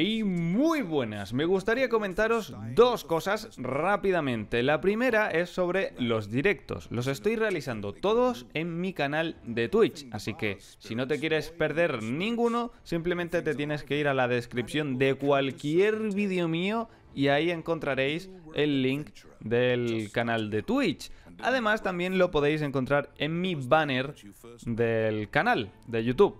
Y muy buenas. Me gustaría comentaros dos cosas rápidamente. La primera es sobre los directos. Los estoy realizando todos en mi canal de Twitch, así que si no te quieres perder ninguno, simplemente te tienes que ir a la descripción de cualquier vídeo mío y ahí encontraréis el link del canal de Twitch. Además, también lo podéis encontrar en mi banner del canal de YouTube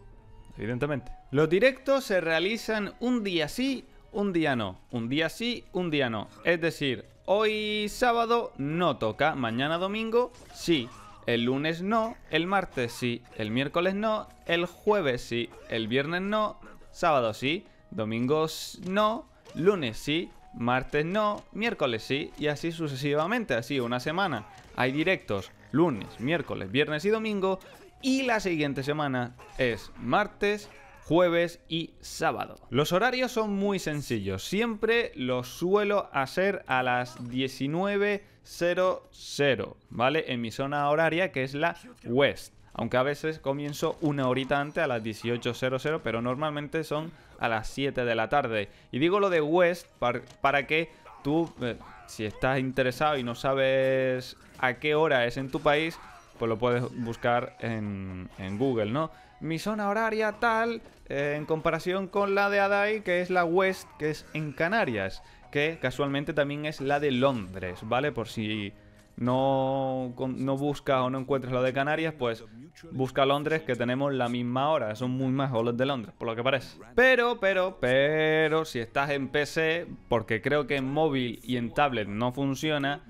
evidentemente. Los directos se realizan un día sí, un día no. Un día sí, un día no. Es decir, hoy sábado no toca, mañana domingo sí. El lunes no, el martes sí, el miércoles no, el jueves sí, el viernes no, sábado sí, domingo no, lunes sí, martes no, miércoles sí, y así sucesivamente, así una semana. Hay directos lunes, miércoles, viernes y domingo, y la siguiente semana es martes, jueves y sábado. Los horarios son muy sencillos. Siempre los suelo hacer a las 19.00, ¿vale? En mi zona horaria que es la West. Aunque a veces comienzo una horita antes a las 18.00, pero normalmente son a las 7 de la tarde. Y digo lo de West para, para que tú, eh, si estás interesado y no sabes a qué hora es en tu país, pues lo puedes buscar en, Google, ¿no? Mi zona horaria tal, eh, en comparación con la de Adai, que es la West, que es en Canarias, que casualmente también es la de Londres, ¿vale? Por si no, no buscas o no encuentras lo de Canarias, pues busca Londres, que tenemos la misma hora. Son muy más los de Londres, por lo que parece. Pero, pero, pero, si estás en PC, porque creo que en móvil y en tablet no funciona,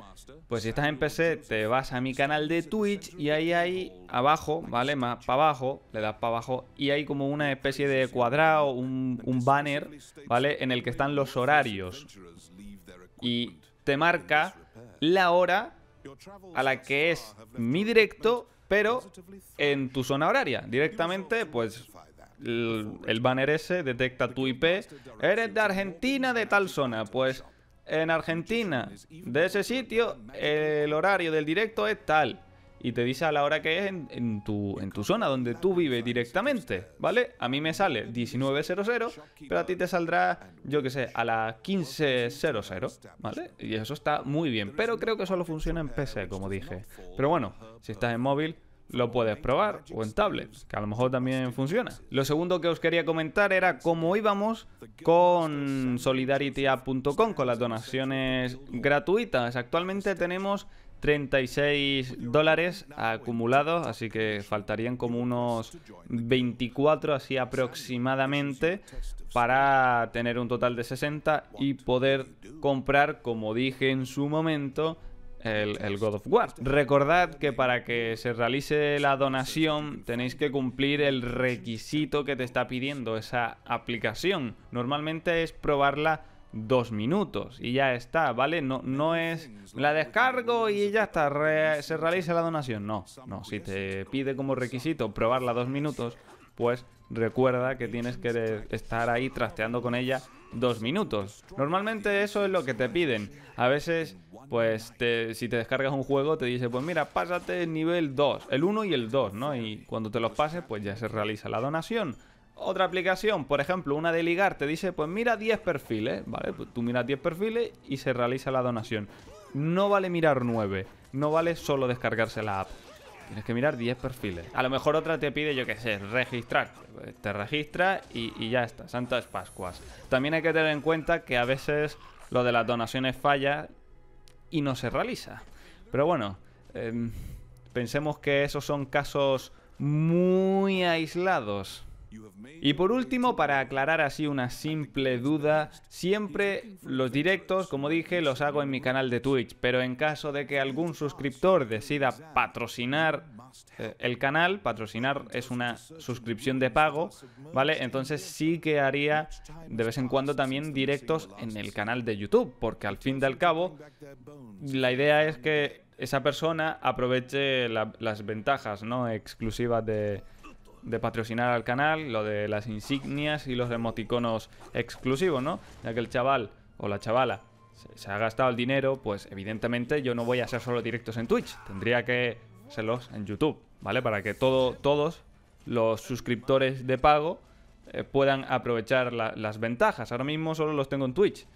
pues si estás en PC, te vas a mi canal de Twitch y ahí hay abajo, ¿vale? Más para abajo, le das para abajo y hay como una especie de cuadrado, un banner, ¿vale? En el que están los horarios. Y te marca la hora a la que es mi directo, pero en tu zona horaria. Directamente, pues el, banner ese detecta tu IP. Eres de Argentina de tal zona, pues en Argentina, de ese sitio, el horario del directo es tal y te dice a la hora que es en, tu, en tu zona donde tú vives directamente, ¿vale? A mí me sale 19.00, pero a ti te saldrá, yo qué sé, a las 15.00, ¿vale? Y eso está muy bien, pero creo que solo funciona en PC, como dije. Pero bueno, si estás en móvil, lo puedes probar o en tablet, que a lo mejor también funciona. Lo segundo que os quería comentar era cómo íbamos con solidarityApp.com, con las donaciones gratuitas. Actualmente tenemos 36 dólares acumulados, así que faltarían como unos 24 así aproximadamente para tener un total de 60 y poder comprar, como dije en su momento, el, God of War. Recordad que para que se realice la donación tenéis que cumplir el requisito que te está pidiendo esa aplicación. Normalmente es probarla dos minutos y ya está, ¿vale? No, no es la descargo y ya está, se realiza la donación. No, no, si te pide como requisito probarla dos minutos, pues recuerda que tienes que estar ahí trasteando con ella dos minutos. Normalmente eso es lo que te piden. A veces, pues si te descargas un juego, te dice, pues mira, pásate el nivel 2, el 1 y el 2, ¿no? Y cuando te los pases, pues ya se realiza la donación otra aplicación, por ejemplo, una de ligar, te dice, pues mira 10 perfiles, ¿vale? Pues tú miras 10 perfiles y se realiza la donación. No vale mirar 9, no vale solo descargarse la app. Tienes que mirar 10 perfiles. A lo mejor otra te pide, yo qué sé, registrar, pues Te registra y, ya está, Santas Pascuas. También hay que tener en cuenta que a veces lo de las donaciones falla y no se realiza. Pero bueno, em, pensemos que esos son casos muy aislados. Y por último, para aclarar así una simple duda, siempre los directos, como dije, los hago en mi canal de Twitch, pero en caso de que algún suscriptor decida patrocinar eh, el canal, patrocinar es una suscripción de pago, ¿vale? Entonces sí que haría de vez en cuando también directos en el canal de YouTube, porque al fin y al cabo, la idea es que esa persona aproveche las ventajas, ¿no? Exclusivas de de patrocinar al canal, lo de las insignias y los emoticonos exclusivos, ¿no? Ya que el chaval o la chavala se ha gastado el dinero, pues evidentemente yo no voy a hacer solo directos en Twitch, tendría que hacerlos en YouTube, ¿vale? Para que todo, todos los suscriptores de pago eh, puedan aprovechar las ventajas. Ahora mismo solo los tengo en Twitch.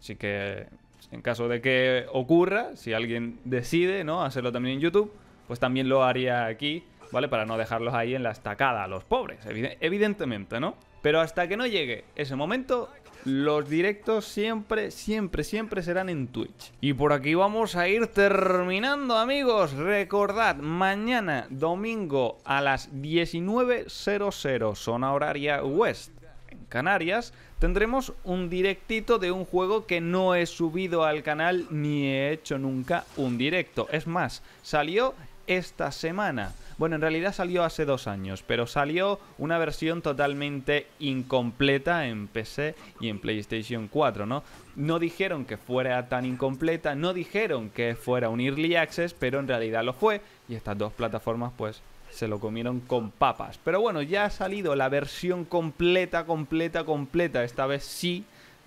Así que en caso de que ocurra, si alguien decide, ¿no? Hacerlo también en YouTube, pues también lo haría aquí ¿vale? Para no dejarlos ahí en la estacada, los pobres, evidentemente, ¿no? Pero hasta que no llegue ese momento, los directos siempre, siempre, siempre serán en Twitch. Y por aquí vamos a ir terminando, amigos. Recordad, mañana, domingo, a las 19.00, zona horaria West. En Canarias tendremos un directito de un juego que no he subido al canal ni he hecho nunca un directo. Es más, salió esta semana. Bueno, en realidad salió hace dos años, pero salió una versión totalmente incompleta en PC y en PlayStation 4, ¿no? No dijeron que fuera tan incompleta, no dijeron que fuera un Early Access, pero en realidad lo fue y estas dos plataformas pues se lo comieron con papas. Pero bueno, ya ha salido la versión completa, completa, completa, esta vez sí,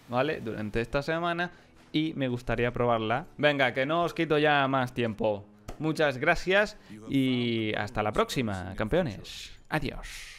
¿vale? Durante esta semana y me gustaría probarla. Venga, que no os quito ya más tiempo. Muchas gracias y hasta la próxima, campeones. Adiós.